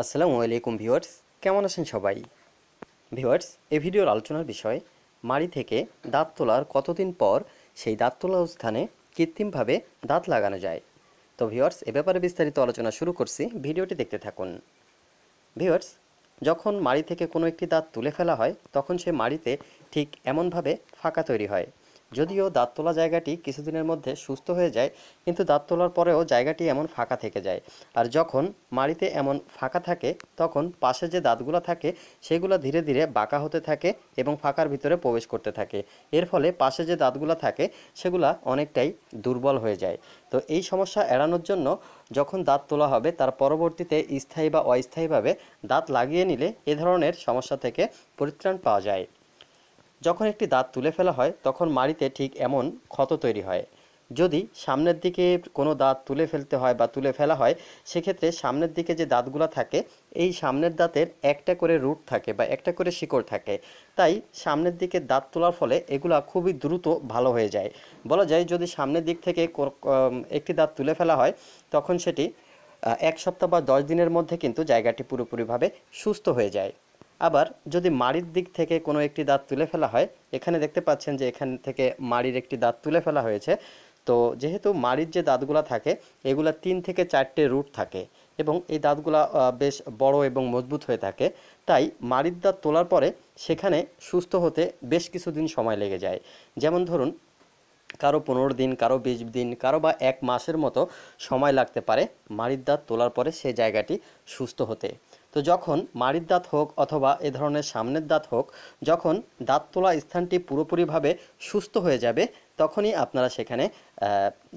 আসসালামু আলাইকুম ভিউয়ার্স কেমন আছেন সবাই ভিউয়ার্স এই ভিডিওর আলোচনার বিষয় মাড়ি থেকে দাঁত তোলার কতদিন পর সেই দাঁত তোলা স্থানে কৃত্রিমভাবে দাঁত লাগানো যায় তো ভিউয়ার্স এ ব্যাপারে বিস্তারিত আলোচনা শুরু করছি ভিডিওটি দেখতে থাকুন ভিউয়ার্স যখন মাড়ি থেকে কোনো একটি দাঁত তুলে ফেলা হয় তখন সে মাড়িতে ঠিক এমনভাবে ফাঁকা তৈরি হয় যদিও দাঁত তোলা জায়গাটি কিছুদিনের মধ্যে সুস্থ হয়ে যায় কিন্তু দাঁত তোলার পরেও জায়গাটি এমন ফাঁকা থেকে যায় আর যখন মাড়িতে এমন ফাঁকা থাকে তখন পাশে যে দাঁতগুলো থাকে সেগুলো ধীরে ধীরে বাঁকা হতে থাকে এবং ফাঁকার ভিতরে প্রবেশ করতে থাকে এর ফলে পাশে যে দাঁতগুলো থাকে সেগুলো অনেকটাই দুর্বল হয়ে যায় তো এই সমস্যা এড়ানোর জন্য যখন দাঁত তোলা হবে তার পরবর্তীতে স্থায়ী বা অস্থায়ীভাবে দাঁত লাগিয়ে নিলে এ ধরনের সমস্যা থেকে পরিত্রাণ পাওয়া যায় যখন একটি দাঁত তুলে ফেলা হয় তখন মাড়িতে ঠিক এমন ক্ষত তৈরি হয় যদি সামনের দিকে কোনো দাঁত তুলে ফেলতে হয় বা তুলে ফেলা হয় সেক্ষেত্রে সামনের দিকে যে দাঁতগুলো থাকে এই সামনের দাঁতের একটা করে রুট থাকে বা একটা করে শিকড় থাকে তাই সামনের দিকে দাঁত তোলার ফলে এগুলা খুবই দ্রুত ভালো হয়ে যায় বলা যায় যদি সামনের দিক থেকে একটি দাঁত তুলে ফেলা হয় তখন সেটি এক সপ্তাহ বা দশ দিনের মধ্যে কিন্তু জায়গাটি পুরোপুরিভাবে সুস্থ হয়ে যায় আবার যদি মাড়ির দিক থেকে কোনো একটি দাঁত তুলে ফেলা হয় এখানে দেখতে পাচ্ছেন যে এখান থেকে মাড়ির একটি দাঁত তুলে ফেলা হয়েছে তো যেহেতু মাড়ির যে দাঁতগুলা থাকে এগুলা তিন থেকে চারটে রুট থাকে এবং এই দাঁতগুলা বেশ বড় এবং মজবুত হয়ে থাকে তাই মাড়ির দাঁত তোলার পরে সেখানে সুস্থ হতে বেশ কিছুদিন সময় লেগে যায় যেমন ধরুন কারো পনেরো দিন কারো বিশ দিন কারো বা এক মাসের মতো সময় লাগতে পারে মাড়ির দাঁত তোলার পরে সে জায়গাটি সুস্থ হতে তো যখন মাড়ির দাঁত হোক অথবা এ ধরনের সামনের দাঁত হোক যখন দাঁত তোলা স্থানটি পুরোপুরিভাবে সুস্থ হয়ে যাবে তখনই আপনারা সেখানে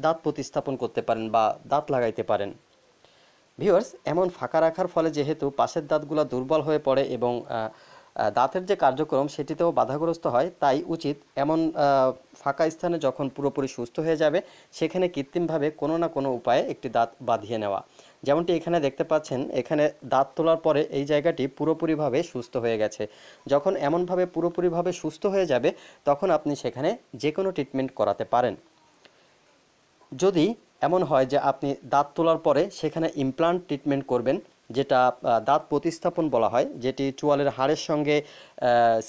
দাঁত প্রতিস্থাপন করতে পারেন বা দাঁত লাগাইতে পারেন ভিওর্স এমন ফাঁকা রাখার ফলে যেহেতু পাশের দাঁতগুলো দুর্বল হয়ে পড়ে এবং দাঁতের যে কার্যক্রম সেটিতেও বাধাগ্রস্ত হয় তাই উচিত এমন ফাঁকা স্থানে যখন পুরোপুরি সুস্থ হয়ে যাবে সেখানে কৃত্রিমভাবে কোনো না কোনো উপায়ে একটি দাঁত বাঁধিয়ে নেওয়া যেমনটি এখানে দেখতে পাচ্ছেন এখানে দাঁত তোলার পরে এই জায়গাটি পুরোপুরিভাবে সুস্থ হয়ে গেছে যখন এমনভাবে পুরোপুরিভাবে সুস্থ হয়ে যাবে তখন আপনি সেখানে যে কোনো ট্রিটমেন্ট করাতে পারেন যদি এমন হয় যে আপনি দাঁত তোলার পরে সেখানে ইমপ্লান্ট ট্রিটমেন্ট করবেন যেটা দাঁত প্রতিস্থাপন বলা হয় যেটি চুয়ালের হাড়ের সঙ্গে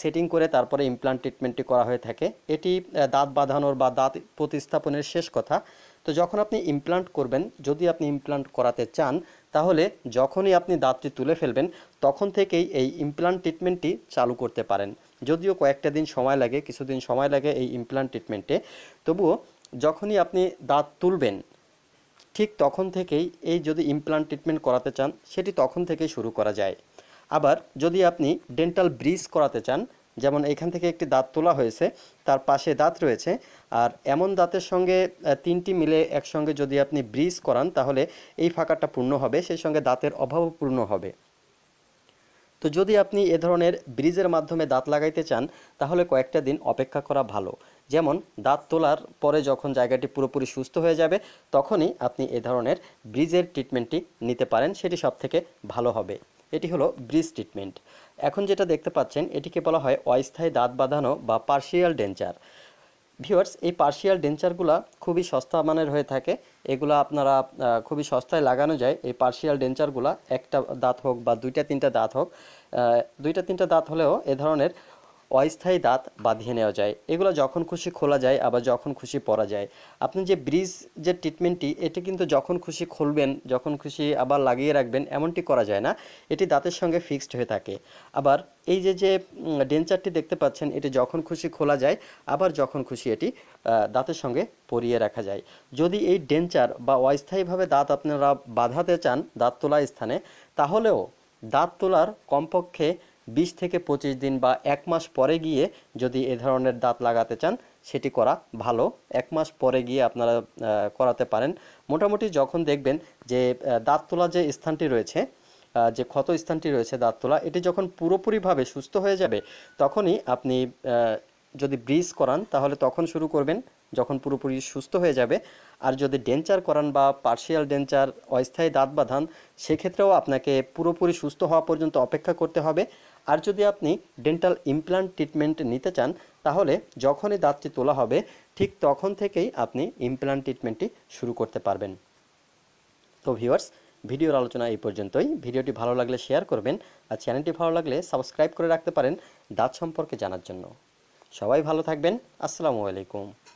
সেটিং করে তারপরে ইমপ্লান্ট ট্রিটমেন্টটি করা হয়ে থাকে এটি দাঁত বাঁধানোর বা দাঁত প্রতিস্থাপনের শেষ কথা তো যখন আপনি ইমপ্লান্ট করবেন যদি আপনি ইমপ্লান্ট করাতে চান তাহলে যখনই আপনি দাঁতটি তুলে ফেলবেন তখন থেকেই এই ইমপ্লান্ট ট্রিটমেন্টটি চালু করতে পারেন যদিও কয়েকটা দিন সময় লাগে কিছুদিন সময় লাগে এই ইমপ্লান্ট ট্রিটমেন্টে তবুও যখনই আপনি দাঁত তুলবেন ঠিক তখন থেকেই এই যদি ইমপ্লান্ট ট্রিটমেন্ট করাতে চান সেটি তখন থেকেই শুরু করা যায় আবার যদি আপনি ডেন্টাল ব্রিজ করাতে চান যেমন এখান থেকে একটি দাঁত তোলা হয়েছে তার পাশে দাঁত রয়েছে আর এমন দাঁতের সঙ্গে তিনটি মিলে একসঙ্গে যদি আপনি ব্রিজ করান তাহলে এই ফাঁকাটা পূর্ণ হবে সেই সঙ্গে দাঁতের অভাবও পূর্ণ হবে তো যদি আপনি এ ধরনের ব্রিজের মাধ্যমে দাঁত লাগাইতে চান তাহলে কয়েকটা দিন অপেক্ষা করা ভালো যেমন দাঁত তোলার পরে যখন জায়গাটি পুরোপুরি সুস্থ হয়ে যাবে তখনই আপনি এ ধরনের ব্রিজের ট্রিটমেন্টটি নিতে পারেন সেটি সবথেকে ভালো হবে এটি হলো ব্রিজ ট্রিটমেন্ট এখন যেটা দেখতে পাচ্ছেন এটিকে বলা হয় অস্থায়ী দাঁত বাঁধানো বা পার্শিয়াল ডেঞ্চার ভিওয়ার্স এই পার্শিয়াল ডেঞ্চারগুলো খুবই সস্তা মানের হয়ে থাকে এগুলো আপনারা খুবই সস্তায় লাগানো যায় এই পার্শিয়াল ডেঞ্চারগুলো একটা দাঁত হোক বা দুইটা তিনটা দাঁত হোক দুইটা তিনটা দাঁত হলেও এ ধরনের অস্থায়ী দাঁত বাঁধিয়ে নেওয়া যায় এগুলো যখন খুশি খোলা যায় আবার যখন খুশি পরা যায় আপনি যে ব্রিজ যে ট্রিটমেন্টটি এটি কিন্তু যখন খুশি খুলবেন যখন খুশি আবার লাগিয়ে রাখবেন এমনটি করা যায় না এটি দাঁতের সঙ্গে ফিক্সড হয়ে থাকে আবার এই যে যে ডেঞ্চারটি দেখতে পাচ্ছেন এটি যখন খুশি খোলা যায় আবার যখন খুশি এটি দাঁতের সঙ্গে পরিয়ে রাখা যায় যদি এই ডেঞ্চার বা অস্থায়ীভাবে দাঁত আপনারা বাঁধাতে চান দাঁত তোলা স্থানে তাহলেও দাঁত তোলার কমপক্ষে বিশ থেকে পঁচিশ দিন বা এক মাস পরে গিয়ে যদি এ ধরনের দাঁত লাগাতে চান সেটি করা ভালো এক মাস পরে গিয়ে আপনারা করাতে পারেন মোটামুটি যখন দেখবেন যে দাঁত তোলা যে স্থানটি রয়েছে যে ক্ষত স্থানটি রয়েছে দাঁত তোলা এটি যখন পুরোপুরিভাবে সুস্থ হয়ে যাবে তখনই আপনি যদি ব্রিজ করান তাহলে তখন শুরু করবেন যখন পুরোপুরি সুস্থ হয়ে যাবে আর যদি ডেঞ্চার করান বা পার্শিয়াল ডেঞ্চার অস্থায়ী দাঁত বাঁধান সেক্ষেত্রেও আপনাকে পুরোপুরি সুস্থ হওয়া পর্যন্ত অপেক্ষা করতে হবে আর যদি আপনি ডেন্টাল ইমপ্লান্ট ট্রিটমেন্ট নিতে চান তাহলে যখনই দাঁতটি তোলা হবে ঠিক তখন থেকেই আপনি ইমপ্লান্ট ট্রিটমেন্টটি শুরু করতে পারবেন তো ভিউয়ার্স ভিডিওর আলোচনা এই পর্যন্তই ভিডিওটি ভালো লাগলে শেয়ার করবেন আর চ্যানেলটি ভালো লাগলে সাবস্ক্রাইব করে রাখতে পারেন দাঁত সম্পর্কে জানার জন্য সবাই ভালো থাকবেন আসসালামু আলাইকুম